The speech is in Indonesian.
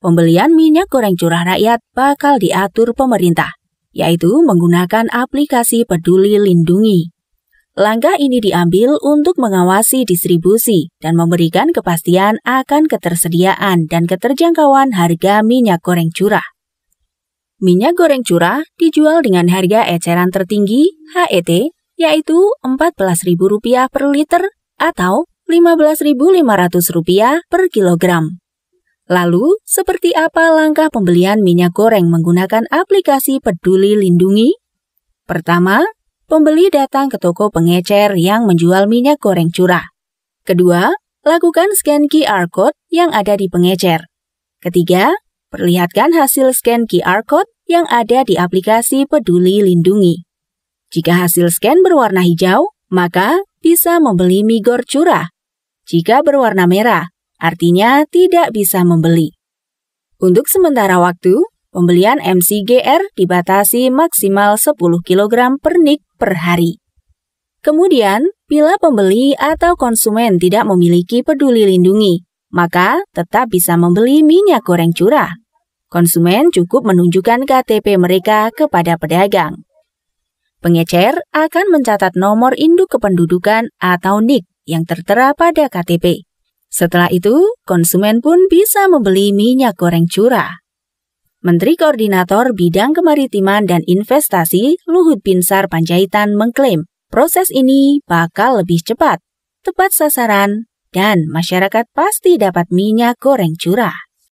pembelian minyak goreng curah rakyat bakal diatur pemerintah, yaitu menggunakan aplikasi Peduli Lindungi. Langkah ini diambil untuk mengawasi distribusi dan memberikan kepastian akan ketersediaan dan keterjangkauan harga minyak goreng curah. Minyak goreng curah dijual dengan harga eceran tertinggi (HET), yaitu Rp14.000 per liter atau Rp15.500 per kilogram. Lalu, seperti apa langkah pembelian minyak goreng menggunakan aplikasi Peduli Lindungi? Pertama, pembeli datang ke toko pengecer yang menjual minyak goreng curah. Kedua, lakukan scan QR code yang ada di pengecer. Ketiga, perlihatkan hasil scan QR code yang ada di aplikasi Peduli Lindungi. Jika hasil scan berwarna hijau, maka bisa membeli migor curah. Jika berwarna merah, artinya tidak bisa membeli. Untuk sementara waktu, pembelian MCGR dibatasi maksimal 10 kg per nik per hari. Kemudian, bila pembeli atau konsumen tidak memiliki peduli lindungi, maka tetap bisa membeli minyak goreng curah. Konsumen cukup menunjukkan KTP mereka kepada pedagang. Pengecer akan mencatat nomor induk kependudukan atau NIK yang tertera pada KTP. Setelah itu, konsumen pun bisa membeli minyak goreng curah. Menteri Koordinator Bidang Kemaritiman dan Investasi Luhut Binsar Panjaitan mengklaim proses ini bakal lebih cepat, tepat sasaran, dan masyarakat pasti dapat minyak goreng curah.